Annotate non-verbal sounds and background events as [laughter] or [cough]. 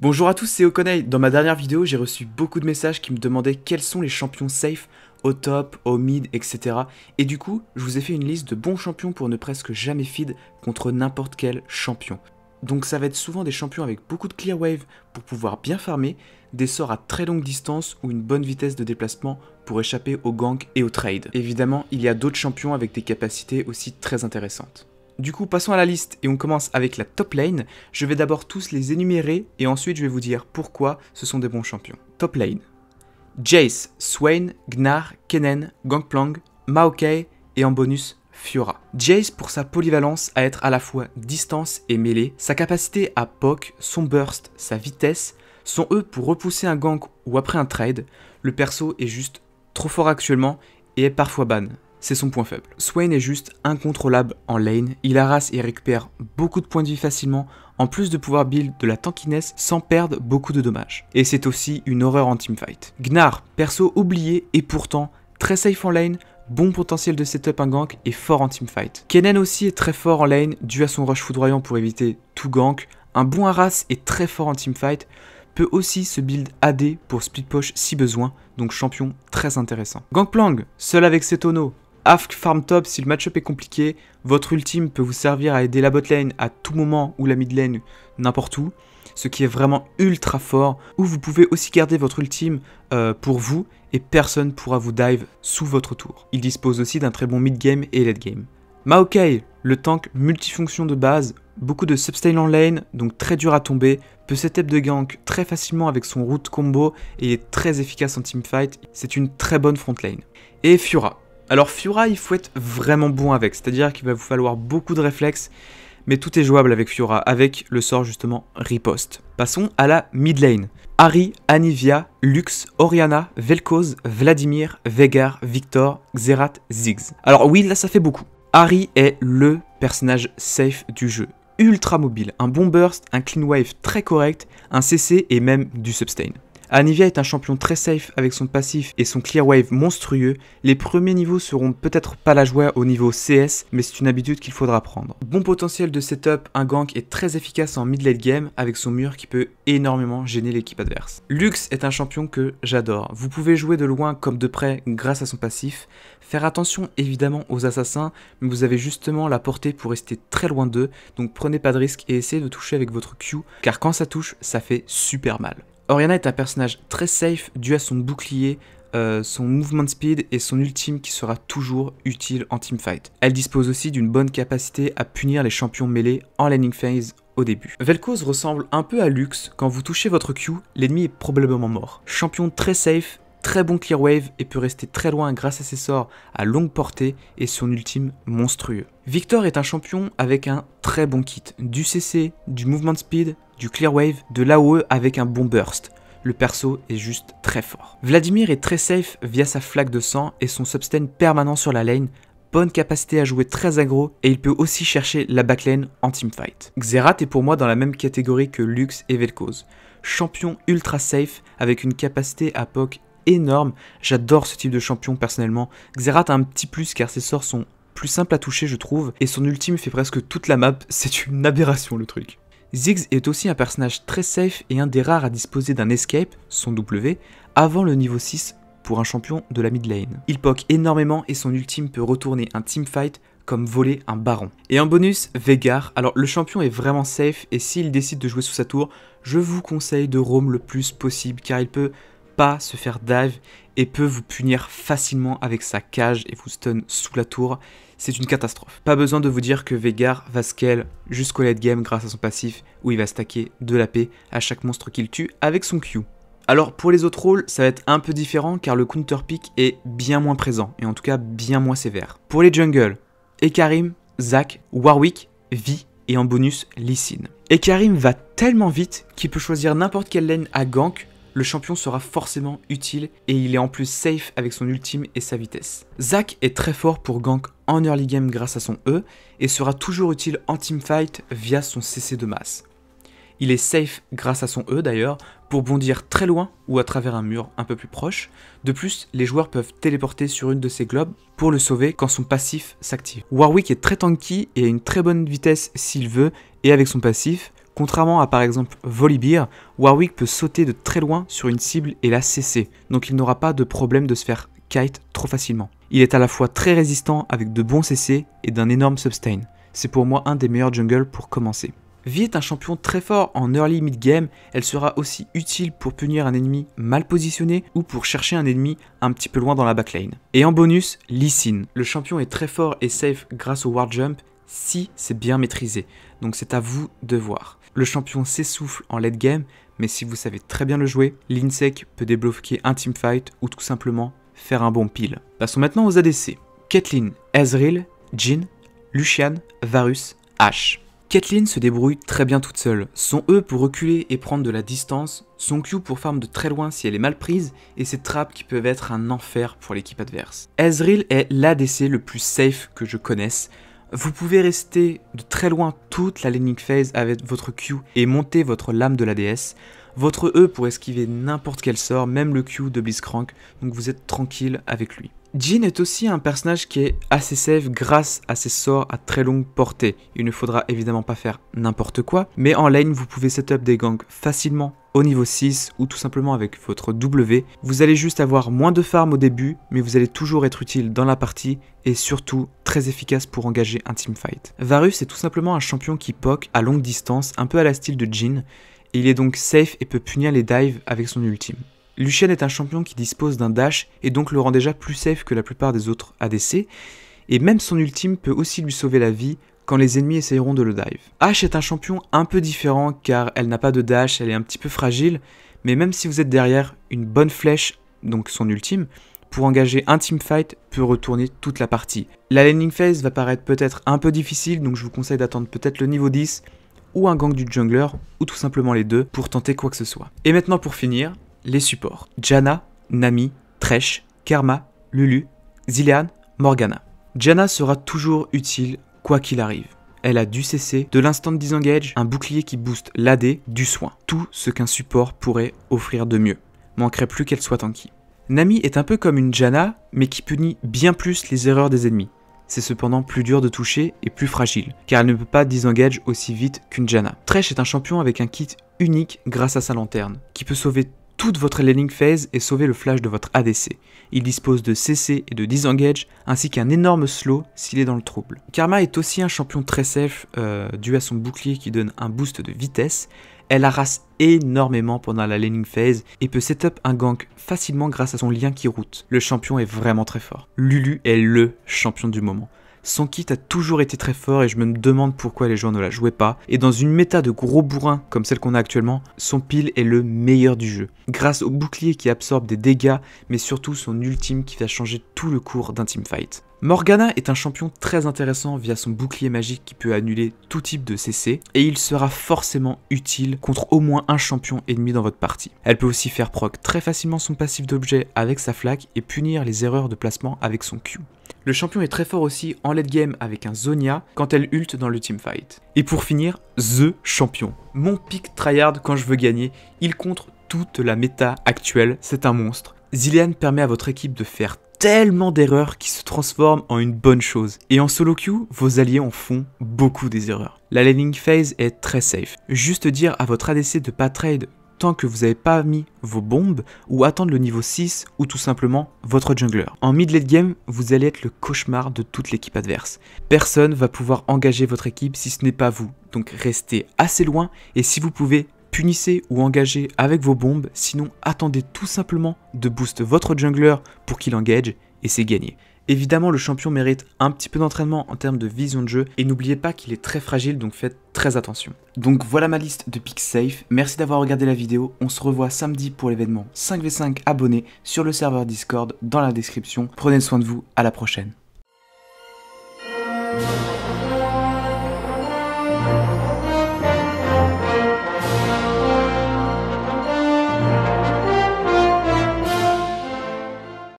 Bonjour à tous, c'est Okonei. Dans ma dernière vidéo, j'ai reçu beaucoup de messages qui me demandaient quels sont les champions safe au top, au mid, etc. Et du coup, je vous ai fait une liste de bons champions pour ne presque jamais feed contre n'importe quel champion. Donc ça va être souvent des champions avec beaucoup de clear wave pour pouvoir bien farmer, des sorts à très longue distance ou une bonne vitesse de déplacement pour échapper aux gangs et aux trades. Évidemment, il y a d'autres champions avec des capacités aussi très intéressantes. Du coup, passons à la liste et on commence avec la top lane. Je vais d'abord tous les énumérer et ensuite je vais vous dire pourquoi ce sont des bons champions. Top lane. Jace, Swain, Gnar, Kennen, Gangplank, Maokai et en bonus Fiora. Jace pour sa polyvalence à être à la fois distance et mêlée, sa capacité à poke, son burst, sa vitesse, sont eux pour repousser un gank ou après un trade, le perso est juste trop fort actuellement et est parfois ban c'est son point faible. Swain est juste incontrôlable en lane, il harasse et récupère beaucoup de points de vie facilement, en plus de pouvoir build de la tankiness sans perdre beaucoup de dommages. Et c'est aussi une horreur en teamfight. Gnar, perso oublié et pourtant très safe en lane, bon potentiel de setup un gank et fort en teamfight. Kennen aussi est très fort en lane dû à son rush foudroyant pour éviter tout gank, un bon harass et très fort en teamfight, peut aussi se build AD pour split push si besoin, donc champion très intéressant. Gangplank, seul avec ses tonneaux, Afk farm top si le matchup est compliqué, votre ultime peut vous servir à aider la bot lane à tout moment ou la mid lane n'importe où, ce qui est vraiment ultra fort, ou vous pouvez aussi garder votre ultime euh, pour vous et personne pourra vous dive sous votre tour. Il dispose aussi d'un très bon mid game et late game. Maokai, le tank multifonction de base, beaucoup de substyle en lane, donc très dur à tomber, peut setup de gank très facilement avec son route combo et est très efficace en teamfight, c'est une très bonne front lane. Et Fiora, alors Fiora, il faut être vraiment bon avec, c'est-à-dire qu'il va vous falloir beaucoup de réflexes, mais tout est jouable avec Fiora, avec le sort justement riposte. Passons à la mid lane. Harry, Anivia, Lux, Oriana, Velkoz, Vladimir, Vegar, Victor, Xerath, Ziggs. Alors oui, là ça fait beaucoup. Harry est le personnage safe du jeu. Ultra mobile, un bon burst, un clean wave très correct, un CC et même du sustain. Anivia est un champion très safe avec son passif et son clear wave monstrueux. Les premiers niveaux seront peut-être pas la joie au niveau CS, mais c'est une habitude qu'il faudra prendre. Bon potentiel de setup, un gank est très efficace en mid-late game avec son mur qui peut énormément gêner l'équipe adverse. Lux est un champion que j'adore. Vous pouvez jouer de loin comme de près grâce à son passif. Faire attention évidemment aux assassins, mais vous avez justement la portée pour rester très loin d'eux, donc prenez pas de risque et essayez de toucher avec votre Q, car quand ça touche, ça fait super mal. Oriana est un personnage très safe dû à son bouclier, euh, son movement speed et son ultime qui sera toujours utile en teamfight. Elle dispose aussi d'une bonne capacité à punir les champions mêlés en landing phase au début. Vel'Koz ressemble un peu à Lux, quand vous touchez votre Q, l'ennemi est probablement mort. Champion très safe, très bon clear wave et peut rester très loin grâce à ses sorts à longue portée et son ultime monstrueux. Victor est un champion avec un très bon kit, du CC, du movement speed, du Clearwave, de l'AOE avec un bon burst. Le perso est juste très fort. Vladimir est très safe via sa flaque de sang et son sustain permanent sur la lane, bonne capacité à jouer très aggro et il peut aussi chercher la backlane en teamfight. Xerath est pour moi dans la même catégorie que Lux et Vel'Koz. Champion ultra safe avec une capacité à poke énorme, j'adore ce type de champion personnellement. Xerath a un petit plus car ses sorts sont plus simples à toucher je trouve et son ultime fait presque toute la map, [laughs] c'est une aberration le truc. Ziggs est aussi un personnage très safe et un des rares à disposer d'un escape, son W, avant le niveau 6 pour un champion de la mid lane. Il poke énormément et son ultime peut retourner un teamfight comme voler un baron. Et en bonus, Vegar, alors le champion est vraiment safe et s'il décide de jouer sous sa tour, je vous conseille de roam le plus possible car il peut pas se faire dive et peut vous punir facilement avec sa cage et vous stun sous la tour. C'est une catastrophe. Pas besoin de vous dire que Vegar va scale jusqu'au late game grâce à son passif où il va stacker de la paix à chaque monstre qu'il tue avec son Q. Alors pour les autres rôles, ça va être un peu différent car le counter pick est bien moins présent, et en tout cas bien moins sévère. Pour les jungles, Ekarim, Zac, Warwick, Vi et en bonus et Ekarim va tellement vite qu'il peut choisir n'importe quelle lane à gank le champion sera forcément utile et il est en plus safe avec son ultime et sa vitesse. Zac est très fort pour gank en early game grâce à son E et sera toujours utile en teamfight via son CC de masse. Il est safe grâce à son E d'ailleurs pour bondir très loin ou à travers un mur un peu plus proche. De plus, les joueurs peuvent téléporter sur une de ses globes pour le sauver quand son passif s'active. Warwick est très tanky et a une très bonne vitesse s'il veut et avec son passif, Contrairement à par exemple Volibear, Warwick peut sauter de très loin sur une cible et la cesser, donc il n'aura pas de problème de se faire kite trop facilement. Il est à la fois très résistant avec de bons CC et d'un énorme sustain. C'est pour moi un des meilleurs jungles pour commencer. Vi est un champion très fort en early mid game, elle sera aussi utile pour punir un ennemi mal positionné ou pour chercher un ennemi un petit peu loin dans la backlane. Et en bonus, Lee Sin. Le champion est très fort et safe grâce au ward jump si c'est bien maîtrisé. Donc c'est à vous de voir. Le champion s'essouffle en late game, mais si vous savez très bien le jouer, l'Insec peut débloquer un teamfight ou tout simplement faire un bon pile. Passons maintenant aux ADC. Caitlyn, Ezreal, Jin, Lucian, Varus, Ashe. Caitlyn se débrouille très bien toute seule. Son E pour reculer et prendre de la distance, son Q pour farm de très loin si elle est mal prise, et ses trappes qui peuvent être un enfer pour l'équipe adverse. Ezreal est l'ADC le plus safe que je connaisse. Vous pouvez rester de très loin toute la laning phase avec votre Q et monter votre lame de la déesse. Votre E pour esquiver n'importe quel sort, même le Q de Blitzcrank, donc vous êtes tranquille avec lui. Jin est aussi un personnage qui est assez safe grâce à ses sorts à très longue portée. Il ne faudra évidemment pas faire n'importe quoi, mais en lane vous pouvez setup des gangs facilement au niveau 6 ou tout simplement avec votre W. Vous allez juste avoir moins de farm au début, mais vous allez toujours être utile dans la partie et surtout très efficace pour engager un teamfight. Varus est tout simplement un champion qui poke à longue distance, un peu à la style de Jin. Il est donc safe et peut punir les dives avec son ultime. Lucian est un champion qui dispose d'un dash et donc le rend déjà plus safe que la plupart des autres ADC, et même son ultime peut aussi lui sauver la vie quand les ennemis essayeront de le dive. Ashe est un champion un peu différent car elle n'a pas de dash, elle est un petit peu fragile, mais même si vous êtes derrière une bonne flèche, donc son ultime, pour engager un teamfight peut retourner toute la partie. La landing phase va paraître peut-être un peu difficile, donc je vous conseille d'attendre peut-être le niveau 10 ou un gang du jungler, ou tout simplement les deux, pour tenter quoi que ce soit. Et maintenant pour finir, les supports. Jana, Nami, Tresh, Karma, Lulu, Zilean, Morgana. Jana sera toujours utile quoi qu'il arrive. Elle a du CC, de l'instant de disengage, un bouclier qui booste l'AD, du soin. Tout ce qu'un support pourrait offrir de mieux. Manquerait plus qu'elle soit tanky. Nami est un peu comme une Jana, mais qui punit bien plus les erreurs des ennemis. C'est cependant plus dur de toucher et plus fragile, car elle ne peut pas disengage aussi vite qu'une Jana. Tresh est un champion avec un kit unique grâce à sa lanterne, qui peut sauver toute votre laning phase et sauver le flash de votre ADC. Il dispose de CC et de disengage, ainsi qu'un énorme slow s'il est dans le trouble. Karma est aussi un champion très safe euh, dû à son bouclier qui donne un boost de vitesse. Elle arrasse énormément pendant la laning phase et peut setup un gank facilement grâce à son lien qui route. Le champion est vraiment très fort. Lulu est LE champion du moment. Son kit a toujours été très fort et je me demande pourquoi les joueurs ne la jouaient pas. Et dans une méta de gros bourrin comme celle qu'on a actuellement, son pile est le meilleur du jeu. Grâce au bouclier qui absorbe des dégâts, mais surtout son ultime qui va changer tout le cours d'un teamfight. Morgana est un champion très intéressant via son bouclier magique qui peut annuler tout type de CC et il sera forcément utile contre au moins un champion ennemi dans votre partie. Elle peut aussi faire proc très facilement son passif d'objet avec sa flaque et punir les erreurs de placement avec son Q. Le champion est très fort aussi en late game avec un Zonia quand elle ult dans le teamfight. Et pour finir, The Champion. Mon pick tryhard quand je veux gagner, il contre toute la méta actuelle, c'est un monstre. Zilean permet à votre équipe de faire tellement d'erreurs qui se transforment en une bonne chose. Et en solo queue, vos alliés en font beaucoup des erreurs. La laning phase est très safe. Juste dire à votre ADC de pas trade tant que vous n'avez pas mis vos bombes ou attendre le niveau 6 ou tout simplement votre jungler. En mid-late game, vous allez être le cauchemar de toute l'équipe adverse. Personne va pouvoir engager votre équipe si ce n'est pas vous, donc restez assez loin et si vous pouvez, punissez ou engagez avec vos bombes, sinon attendez tout simplement de boost votre jungler pour qu'il engage et c'est gagné. Évidemment, le champion mérite un petit peu d'entraînement en termes de vision de jeu et n'oubliez pas qu'il est très fragile donc faites très attention. Donc voilà ma liste de picks safe. Merci d'avoir regardé la vidéo. On se revoit samedi pour l'événement 5v5 abonnés sur le serveur Discord dans la description. Prenez soin de vous, à la prochaine.